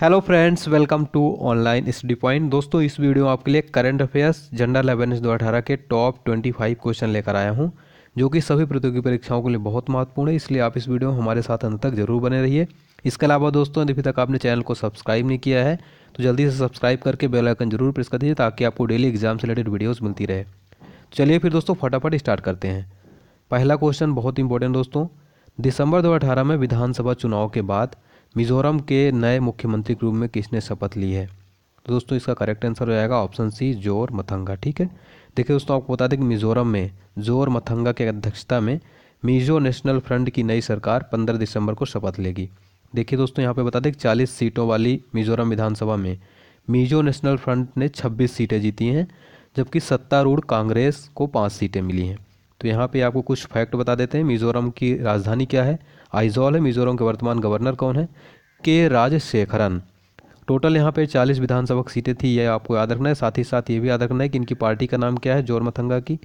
hello friends welcome to online study point दोस्तों इस video में आपके लिए करंट अफेयर्स जनरल अवेयरनेस दो अठारह के टॉप ट्वेंटी फाइव क्वेश्चन लेकर आया हूं जो कि सभी प्रतियोगी परीक्षाओं के लिए बहुत महत्वपूर्ण है इसलिए आप इस वीडियो में हमारे साथ अंत तक जरूर बने रहिए इसके अलावा दोस्तों अभी तक आपने चैनल को सब्सक्राइब नहीं किया है तो जल्दी से सब्सक्राइब करके बेल आइकन जरूर प्रेस कर दीजिए ताकि आपको डेली एग्जाम से रिलेटेड वीडियोज़ मिलती रहे चलिए फिर दोस्तों फटाफट स्टार्ट करते हैं पहला क्वेश्चन बहुत इंपॉर्टेंट दोस्तों दिसंबर दो में विधानसभा चुनाव के बाद मिजोरम के नए मुख्यमंत्री के रूप में किसने शपथ ली है तो दोस्तों इसका करेक्ट आंसर हो जाएगा ऑप्शन सी जोर मथंगा ठीक है देखिए दोस्तों आपको बता दें कि मिजोरम में जोर मथंगा के अध्यक्षता में मिजो नेशनल फ्रंट की नई सरकार पंद्रह दिसंबर को शपथ लेगी देखिए दोस्तों यहाँ पे बता दें कि चालीस सीटों वाली मिजोरम विधानसभा में मिजो नेशनल फ्रंट ने छब्बीस सीटें जीती हैं जबकि सत्तारूढ़ कांग्रेस को पाँच सीटें मिली हैं तो यहाँ पर आपको कुछ फैक्ट बता देते हैं मिजोरम की राजधानी क्या है आइजोल है मिजोरम के वर्तमान गवर्नर कौन है के राजशेखरन टोटल यहाँ पे 40 विधानसभा सीटें थी ये आपको याद रखना है साथ ही साथ ये भी याद रखना है कि इनकी पार्टी का नाम क्या है जोरमथंगा की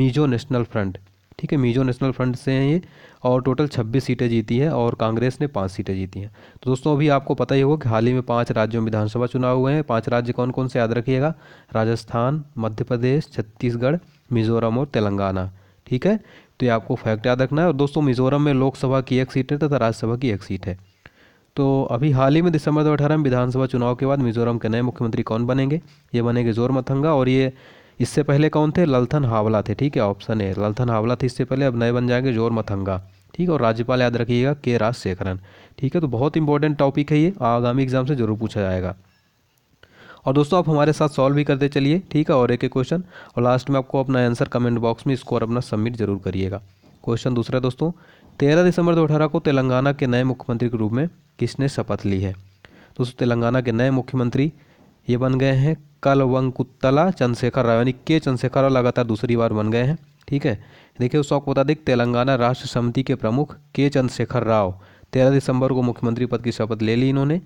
मीजो नेशनल फ्रंट ठीक है मीजो नेशनल फ्रंट से हैं ये और टोटल 26 सीटें जीती हैं और कांग्रेस ने पाँच सीटें जीती हैं तो दोस्तों अभी आपको पता ही होगा कि हाल ही में पाँच राज्यों में विधानसभा चुनाव हुए हैं पाँच राज्य कौन कौन से याद रखिएगा राजस्थान मध्य प्रदेश छत्तीसगढ़ मिजोरम और तेलंगाना ठीक है तो ये आपको फैक्ट याद रखना है और दोस्तों मिजोरम में लोकसभा की एक सीट है तथा राज्यसभा की एक सीट है तो अभी हाल ही में दिसंबर दो अठारह में विधानसभा चुनाव के बाद मिजोरम के नए मुख्यमंत्री कौन बनेंगे ये बनेंगे जोर मथंगा और ये इससे पहले कौन थे ललथन हावला थे ठीक है ऑप्शन है ललथन हावला थे इससे पहले अब नए बन जाएंगे जोर मथंगा ठीक है और राज्यपाल याद रखिएगा के राजशेखरन ठीक है तो बहुत इंपॉर्टेंट टॉपिक है ये आगामी एग्जाम से जरूर पूछा जाएगा और दोस्तों आप हमारे साथ सॉल्व भी करते चलिए ठीक है और एक एक क्वेश्चन और लास्ट में आपको अपना आंसर कमेंट बॉक्स में स्कोर अपना सबमिट जरूर करिएगा क्वेश्चन दूसरा दोस्तों तेरह दिसंबर दो अठारह को तेलंगाना के नए मुख्यमंत्री के रूप में किसने शपथ ली है दोस्तों तेलंगाना के नए मुख्यमंत्री ये बन गए हैं कलवंकुत्तला चंद्रशेखर राव यानी के चंद्रशेखर राव लगातार दूसरी बार बन गए हैं ठीक है देखिए उस आपको बता दें तेलंगाना राष्ट्र समिति के प्रमुख के चंद्रशेखर राव तेरह दिसंबर को मुख्यमंत्री पद की शपथ ले ली इन्होंने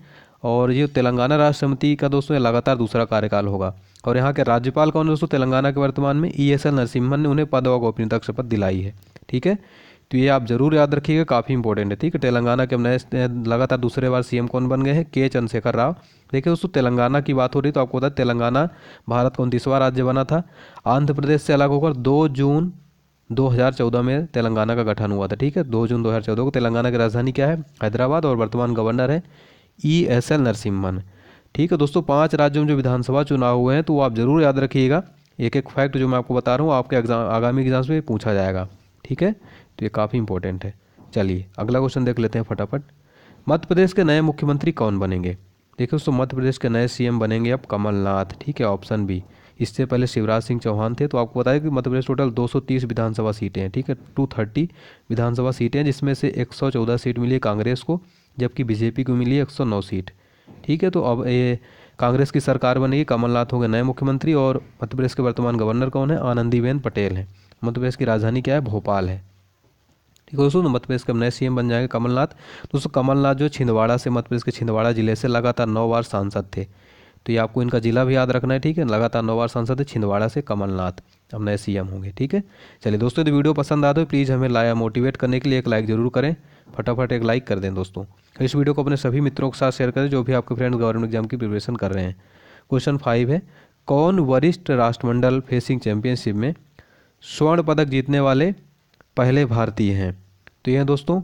और ये तेलंगाना राष्ट्र समिति का दोस्तों लगातार दूसरा कार्यकाल होगा और यहाँ के राज्यपाल कौन दोस्तों तेलंगाना के वर्तमान में ई एस एल नरसिम्हन ने उन्हें पद व गोपनीयता शपथ दिलाई है ठीक है तो ये आप जरूर याद रखिएगा काफ़ी इंपॉर्टेंट है ठीक है तेलंगाना के नए लगातार दूसरे बार सीएम कौन बन गए हैं के चंद्रशेखर राव देखिए दोस्तों तेलंगाना की बात हो रही तो आपको पता है तेलंगाना भारत का उनतीसवां राज्य बना था आंध्र प्रदेश से अलग होकर दो जून 2014 में तेलंगाना का गठन हुआ था ठीक है दो जून 2014 को तेलंगाना की राजधानी क्या है हैदराबाद और वर्तमान गवर्नर है ई एस एल नरसिम्हन ठीक है दोस्तों पांच राज्यों में जो विधानसभा चुनाव हुए हैं तो आप ज़रूर याद रखिएगा एक एक फैक्ट जो मैं आपको बता रहा हूँ आपके एग्जाम आगामी एग्जाम्स में पूछा जाएगा ठीक है तो ये काफ़ी इंपॉर्टेंट है चलिए अगला क्वेश्चन देख लेते हैं फटाफट मध्य प्रदेश के नए मुख्यमंत्री कौन बनेंगे देखिए दोस्तों मध्य प्रदेश के नए सीएम बनेंगे अब कमलनाथ ठीक है ऑप्शन बी इससे पहले शिवराज सिंह चौहान थे तो आपको बताया कि मध्य प्रदेश टोटल 230 विधानसभा सीटें हैं ठीक है 230 विधानसभा सीटें हैं जिसमें से 114 सीट मिली कांग्रेस को जबकि बीजेपी को मिली है नौ सीट ठीक है तो अब ये कांग्रेस की सरकार बनेगी कमलनाथ हो गए नए मुख्यमंत्री और मध्य प्रदेश के वर्तमान गवर्नर कौन है आनंदीबेन पटेल हैं मध्य प्रदेश की राजधानी क्या है भोपाल है ठीक है दोस्तों तो मध्य प्रदेश के नए सीएम बन जाएंगे कमलनाथ दोस्तों कमलनाथ जो छिंदवाड़ा से मध्य प्रदेश के छिंदवाड़ा जिले से लगातार नौ बार सांसद थे तो ये आपको इनका ज़िला भी याद रखना है ठीक है लगातार नौ बार सांसद है छिंदवाड़ा से कमलनाथ अब नए सी होंगे ठीक है चलिए दोस्तों यदि वीडियो पसंद आता है प्लीज़ हमें लाया मोटिवेट करने के लिए एक लाइक ज़रूर करें फटाफट एक लाइक कर दें दोस्तों तो इस वीडियो को अपने सभी मित्रों के साथ शेयर करें जो भी आपके फ्रेंड्स गवर्नमेंट एग्जाम की प्रिपरेशन कर रहे हैं क्वेश्चन फाइव है कौन वरिष्ठ राष्ट्रमंडल फेसिंग चैंपियनशिप में स्वर्ण पदक जीतने वाले पहले भारतीय हैं तो यह दोस्तों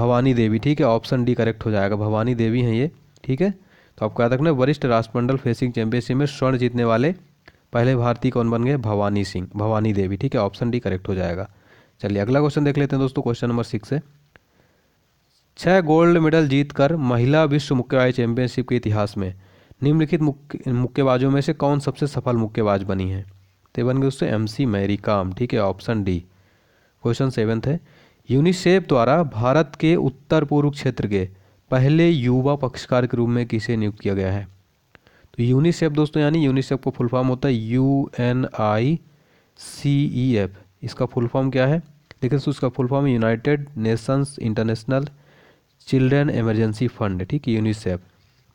भवानी देवी ठीक है ऑप्शन डी करेक्ट हो जाएगा भवानी देवी हैं ये ठीक है तो आपको याद रखना वरिष्ठ राष्ट्रमंडल फेसिंग चैंपियनशिप में स्वर्ण जीतने वाले पहले भारतीय कौन बन गए भवानी सिंह भवानी देवी ठीक है ऑप्शन डी करेक्ट हो जाएगा चलिए अगला क्वेश्चन देख लेते हैं दोस्तों क्वेश्चन नंबर सिक्स है छः गोल्ड मेडल जीतकर महिला विश्व मुक्केबाजी चैंपियनशिप के इतिहास में निम्नलिखित मुक्केबाजों में से कौन सबसे सफल मुक्केबाज बनी है तो बन गए दोस्तों एम सी मैरी काम ठीक है ऑप्शन डी क्वेश्चन सेवन्थ है यूनिसेफ द्वारा भारत के उत्तर पूर्व क्षेत्र के पहले युवा पक्षकार के रूप में किसे नियुक्त किया गया है तो यूनिसेफ दोस्तों यानी यूनिसेफ का फुल फॉर्म होता है U N I C E F इसका फुल फॉर्म क्या है लेकिन दोस्तों इसका full form United Nations International Children Emergency Fund ठीक है यूनिसेफ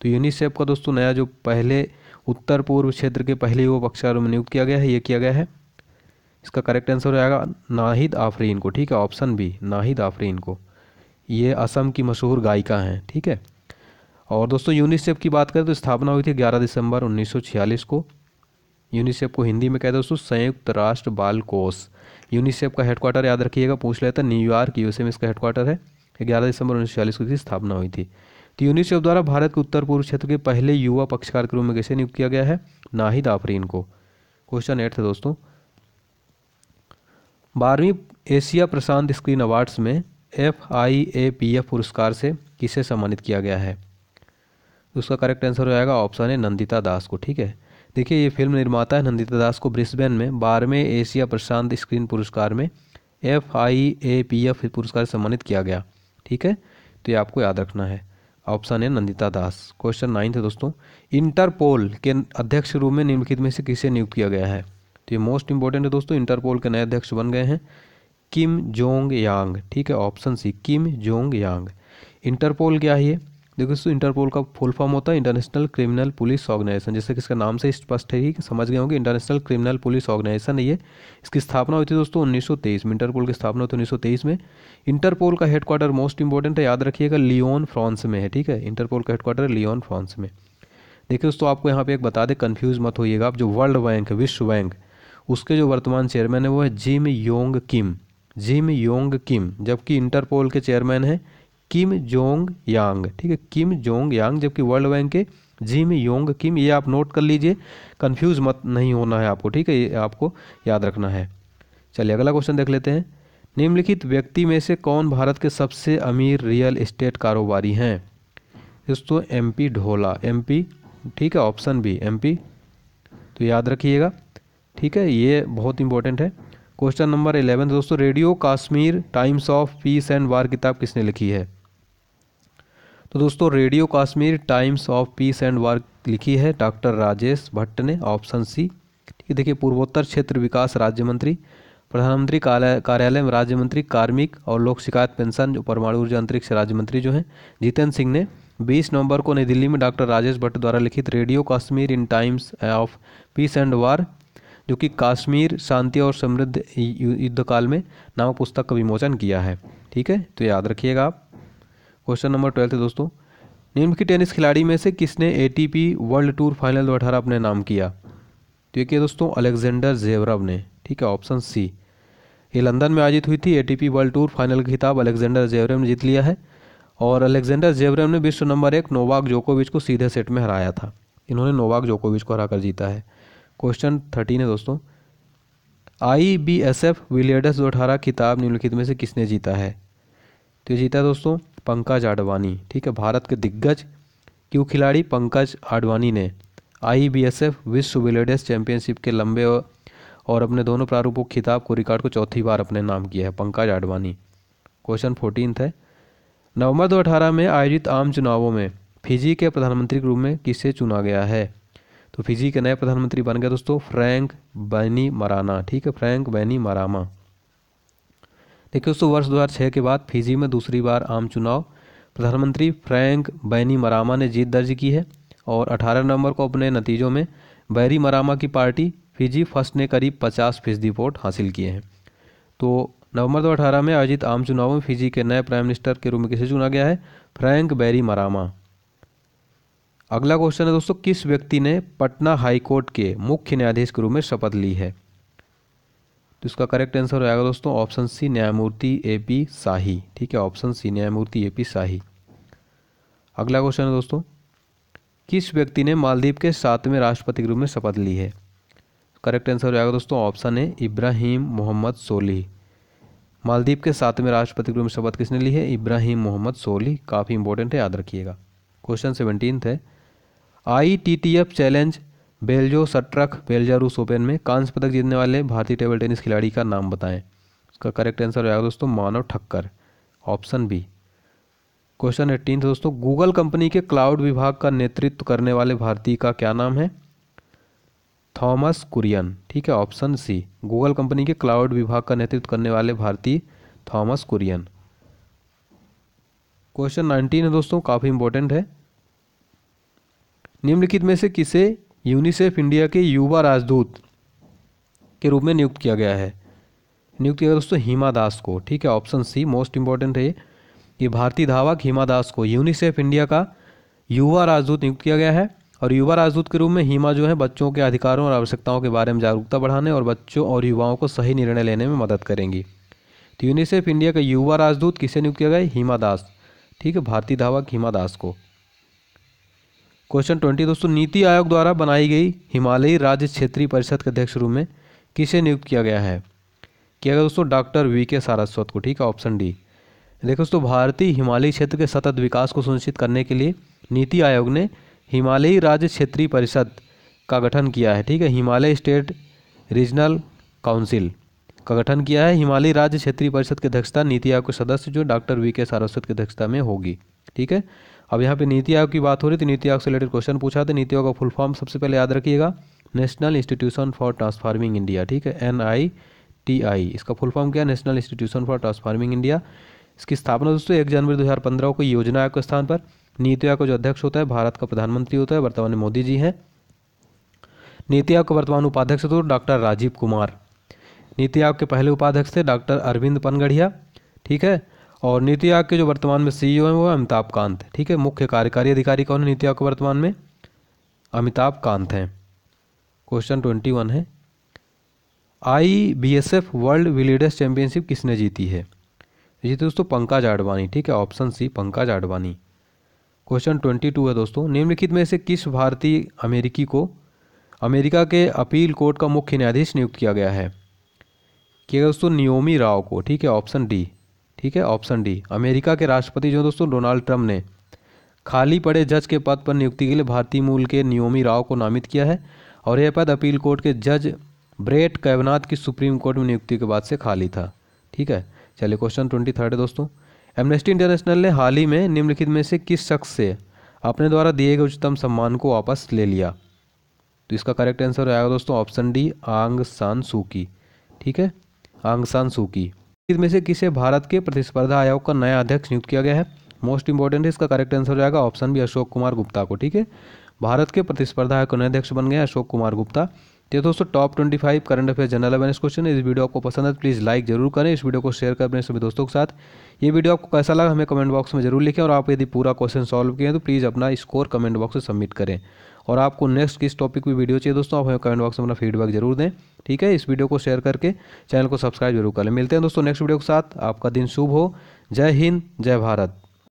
तो यूनिसेफ का दोस्तों नया जो पहले उत्तर पूर्व क्षेत्र के पहले युवा पक्षकार में नियुक्त किया गया है ये किया गया है इसका करेक्ट आंसर हो जाएगा नाहिद आफरीन को ठीक है ऑप्शन बी नाहिद आफरीन को ये असम की मशहूर गायिका हैं ठीक है और दोस्तों यूनिसेफ की बात करें तो स्थापना हुई थी 11 दिसंबर 1946 को यूनिसेफ को हिंदी में कहते हैं दोस्तों संयुक्त राष्ट्र बाल कोष यूनिसेफ का हेडक्वार्टर याद रखिएगा पूछ लेता न्यूयॉर्क यूएसए में इसका हेडक्वार्टर है ग्यारह दिसंबर उन्नीस सौ तो को इसकी स्थापना हुई थी तो यूनिसेफ द्वारा भारत के उत्तर पूर्व क्षेत्र के पहले युवा पक्षकार के रूप में कैसे नियुक्त किया गया है नाहिद आफरीन को क्वेश्चन एट थे दोस्तों बारहवीं एशिया प्रशांत स्क्रीन अवार्ड्स में F I A P F पुरस्कार से किसे सम्मानित किया गया है उसका करेक्ट आंसर हो जाएगा ऑप्शन है नंदिता दास को ठीक है देखिए ये फिल्म निर्माता है नंदिता दास को ब्रिस्बेन में बारहवें एशिया प्रशांत स्क्रीन पुरस्कार में F I A P F पुरस्कार सम्मानित किया गया ठीक है तो ये आपको याद रखना है ऑप्शन है नंदिता दास क्वेश्चन नाइन्थ है दोस्तों इंटरपोल के अध्यक्ष रूप में निम्नलिखित में से किसे नियुक्त किया गया है तो ये मोस्ट इंपॉर्टेंट है दोस्तों इंटरपोल के नए अध्यक्ष बन गए हैं किम जोंग यांग ठीक है option C Kim Jong Yang Interpol क्या है देखो दोस्तों इंटरपोल का फुल फॉर्म होता है इंटरनेशनल क्रिमिनल पुलिस ऑर्गेनाइजेशन जैसे कि इसका नाम से स्पष्ट है कि समझ गए होंगे इंटरनेशनल क्रिमिनल पुलिस ऑर्गेनाइजेशन ये इसकी स्थापना हुई थी दोस्तों 1923 में इंटरपोल की स्थापना हुई थी तेईस में इंटरपोल का हेडक्वार्टर मोस्ट इंपॉर्टेंट है याद रखिएगा लियोन फ्रांस में है ठीक है इंटरपोल का हेडक्वार्टर लियोन फ्रांस में देखिए दोस्तों आपको यहाँ पे एक बता दें कन्फ्यूज़ मत होइएगा आप जो वर्ल्ड बैंक है विश्व बैंक उसके जो वर्तमान चेयरमैन है वो है Jim Yong Kim Jim Yong Kim जबकि इंटरपोल के चेयरमैन हैं किम जोंग यांग ठीक है किम जोंग यांग जबकि वर्ल्ड बैंक के जिम योंग किम ये आप नोट कर लीजिए कन्फ्यूज मत नहीं होना है आपको ठीक है ये आपको याद रखना है चलिए अगला क्वेश्चन देख लेते हैं निम्नलिखित व्यक्ति में से कौन भारत के सबसे अमीर रियल इस्टेट कारोबारी हैं दोस्तों M P Dhola M P ठीक है ऑप्शन बी एम पी तो याद रखिएगा ठीक है ये बहुत इंपॉर्टेंट है क्वेश्चन नंबर इलेवन तो दोस्तों radio Kashmir times of peace and war किताब किसने लिखी है तो दोस्तों radio Kashmir times of peace and war लिखी है डॉक्टर राजेश भट्ट ने ऑप्शन सी ठीक देखिए पूर्वोत्तर क्षेत्र विकास राज्य मंत्री प्रधानमंत्री कार्यालय में राज्य मंत्री कार्मिक और लोक शिकायत पेंशन जो परमाणु ऊर्जा अंतरिक्ष राज्य मंत्री जो हैं जितेंद्र सिंह ने 20 नवंबर को नई दिल्ली में डॉक्टर राजेश भट्ट द्वारा लिखित radio Kashmir in times of peace and war जो कि काश्मीर शांति और समृद्ध युद्ध काल में नामक पुस्तक का विमोचन किया है ठीक है तो याद रखिएगा आप क्वेश्चन नंबर ट्वेल्थ दोस्तों निम्नलिखित टेनिस खिलाड़ी में से किसने ए वर्ल्ड टूर फाइनल दो अपने नाम किया तो ये किया दोस्तों अलेक्जेंडर जेवरव ने ठीक है ऑप्शन सी ये लंदन में आयोजित हुई थी ए वर्ल्ड टूर फाइनल का खिताब अलेक्जेंडर जेवरव ने जीत लिया है और अलेक्जेंडर जेवरव ने विश्व नंबर एक नोवाक जोकोविच को सीधे सेट में हराया था इन्होंने नोवाक जोकोविच को हराकर जीता है क्वेश्चन थर्टीन है दोस्तों I B S F billiards दो अठारह किताब निम्नलिखित में से किसने जीता है तो जीता है दोस्तों पंकज आडवाणी ठीक है भारत के दिग्गज क्यों खिलाड़ी पंकज आडवाणी ने आई बी एस एफ विश्व विलियडस चैंपियनशिप के लंबे और अपने दोनों प्रारूपों खिताब को रिकॉर्ड को चौथी बार अपने नाम किया है पंकज आडवाणी क्वेश्चन फोर्टीन है नवंबर दो में आयोजित आम चुनावों में फिजी के प्रधानमंत्री के रूप में किसे चुना गया है तो फिजी के नए प्रधानमंत्री बन गए दोस्तों फ्रैंक बैनी माराना ठीक है फ्रैंक बैनी मारामा देखिए दोस्तों वर्ष 2006 के बाद फिजी में दूसरी बार आम चुनाव प्रधानमंत्री फ्रैंक बैनी मरामा ने जीत दर्ज की है और 18 नवंबर को अपने नतीजों में बैरी मरामा की पार्टी फिजी फर्स्ट ने करीब 50 फीसदी वोट हासिल किए हैं तो नवंबर 2018 में आयोजित आम चुनाव में फिजी के नए प्राइम मिनिस्टर के रूप में किसे चुना गया है फ्रैंक बैरी मरामा अगला क्वेश्चन है दोस्तों किस व्यक्ति ने पटना हाईकोर्ट के मुख्य न्यायाधीश के रूप में शपथ ली है तो इसका करेक्ट आंसर आएगा दोस्तों ऑप्शन सी न्यायमूर्ति ए पी शाही ठीक है ऑप्शन सी न्यायमूर्ति ए पी शाही अगला क्वेश्चन है दोस्तों किस व्यक्ति ने मालदीव के सातवें राष्ट्रपति के रूप में शपथ ली है करेक्ट आंसर हो जाएगा दोस्तों ऑप्शन ए इब्राहिम मोहम्मद सोली मालदीव के सातवें राष्ट्रपति के रूप में शपथ किसने ली है इब्राहिम मोहम्मद सोली काफ़ी इंपॉर्टेंट है याद रखिएगा क्वेश्चन सेवनटीन है I T T F challenge बेल्जो सट्रक बेल्जा रूस ओपन में कांस्य पदक जीतने वाले भारतीय टेबल टेनिस खिलाड़ी का नाम बताएं इसका करेक्ट आंसर हो जाएगा दोस्तों Manav Thakkar option B question eighteen दोस्तों गूगल कंपनी के क्लाउड विभाग का नेतृत्व करने वाले भारतीय का क्या नाम है थॉमस कुरियन ठीक है ऑप्शन सी गूगल कंपनी के क्लाउड विभाग का नेतृत्व करने वाले भारतीय थॉमस कुरियन क्वेश्चन नाइनटीन है दोस्तों काफ़ी इंपॉर्टेंट है निम्नलिखित में से किसे यूनिसेफ इंडिया के युवा राजदूत के रूप में नियुक्त किया गया है नियुक्त किया दोस्तों हिमा दास को ठीक है ऑप्शन सी मोस्ट इंपॉर्टेंट है कि भारतीय धावक हिमा दास को यूनिसेफ इंडिया का युवा राजदूत नियुक्त किया गया है और युवा राजदूत के रूप में हिमा जो है बच्चों के अधिकारों और आवश्यकताओं के बारे में जागरूकता बढ़ाने और बच्चों और युवाओं को सही निर्णय लेने में मदद करेंगी तो यूनिसेफ इंडिया का युवा राजदूत किसे नियुक्त किया गया हिमा दास ठीक है भारतीय धावक हिमा दास को क्वेश्चन ट्वेंटी दोस्तों नीति आयोग द्वारा बनाई गई हिमालयी राज्य क्षेत्रीय परिषद के अध्यक्ष रूप में किसे नियुक्त किया गया है किया गया दोस्तों डॉक्टर वी के सारस्वत को ठीक है ऑप्शन डी देखो दोस्तों भारतीय हिमालयी क्षेत्र के सतत विकास को सुनिश्चित करने के लिए नीति आयोग ने हिमालयी राज्य क्षेत्रीय परिषद का गठन किया है ठीक है हिमालय स्टेट रीजनल काउंसिल का गठन किया है हिमालयी राज्य क्षेत्रीय परिषद की अध्यक्षता नीति आयोग के सदस्य जो डॉक्टर वी के सारस्वत की अध्यक्षता में होगी ठीक है अब यहाँ पे नीति आयोग की बात हो रही थी तो नीति आयोग से रिलेटेड क्वेश्चन पूछा था नीति आयोग का फुल फॉर्म सबसे पहले याद रखिएगा National Institution for Transforming India ठीक है एन आई टी आई इसका फुल फॉर्म क्या है National Institution for Transforming India इसकी स्थापना दोस्तों एक जनवरी दो हज़ार पंद्रह को योजना आयोग के स्थान पर नीति आयोग का जो अध्यक्ष होता है भारत का प्रधानमंत्री होता है वर्तमान में मोदी जी हैं नीति आयोग के वर्तमान उपाध्यक्ष थे तो डॉक्टर राजीव कुमार नीति आयोग के पहले उपाध्यक्ष थे डॉक्टर अरविंद पनगढ़िया ठीक है और नीति आयोग के जो वर्तमान में सीईओ e हैं वो अमिताभ कांत ठीक है मुख्य कार्यकारी अधिकारी कौन है नीति आयोग के वर्तमान में अमिताभ कांत हैं क्वेश्चन ट्वेंटी वन है I B S F world billiards championship किसने जीती है जीते तो दोस्तों पंकज आडवाणी ठीक है option C Pankaj Advani question twenty two है दोस्तों निम्नलिखित में से किस भारतीय अमेरिकी को अमेरिका के अपील कोर्ट का मुख्य न्यायाधीश नियुक्त किया गया है किया दोस्तों नियोमी राव को ठीक है ऑप्शन डी ठीक है ऑप्शन डी अमेरिका के राष्ट्रपति जो दोस्तों डोनाल्ड ट्रंप ने खाली पड़े जज के पद पर नियुक्ति के लिए भारतीय मूल के नियोमी राव को नामित किया है और यह पद अपील कोर्ट के जज ब्रेट कैवनाथ की सुप्रीम कोर्ट में नियुक्ति के बाद से खाली था ठीक है चलिए क्वेश्चन ट्वेंटी थर्ड है दोस्तों एमनेस्टी इंटरनेशनल ने हाल ही में निम्नलिखित में से किस शख्स से अपने द्वारा दिए गए उच्चतम सम्मान को वापस ले लिया तो इसका करेक्ट आंसर आएगा दोस्तों ऑप्शन डी आंग सान सूकी ठीक है आंग सान सूकी इनमें से किसे भारत के प्रतिस्पर्धा आयोग का नया अध्यक्ष नियुक्त किया गया है मोस्ट इंपॉर्टेंट है इसका करेक्ट आंसर हो जाएगा ऑप्शन भी अशोक कुमार गुप्ता को ठीक है भारत के प्रतिस्पर्धा आयोग का नया अध्यक्ष बन गए अशोक कुमार गुप्ता तो ये दोस्तों top twenty five current affair general awareness question इस वीडियो आपको पसंद है प्लीज़ तो लाइक जरूर करें इस वीडियो को शेयर करें अपने सभी दोस्तों के साथ ये वीडियो आपको कैसा लगा हमें कमेंट बॉक्स में जरूर लिखें और आप यदि पूरा क्वेश्चन सॉल्व किए तो प्लीज़ अपना स्कोर कमेंट बॉक्स में सबमिट करें और आपको नेक्स्ट किस टॉपिक पर वीडियो चाहिए दोस्तों आप हमें कमेंट बॉक्स में अपना फीडबैक जरूर दें ठीक है इस वीडियो को शेयर करके चैनल को सब्सक्राइब जरूर करें मिलते हैं दोस्तों नेक्स्ट वीडियो के साथ आपका दिन शुभ हो जय हिंद जय भारत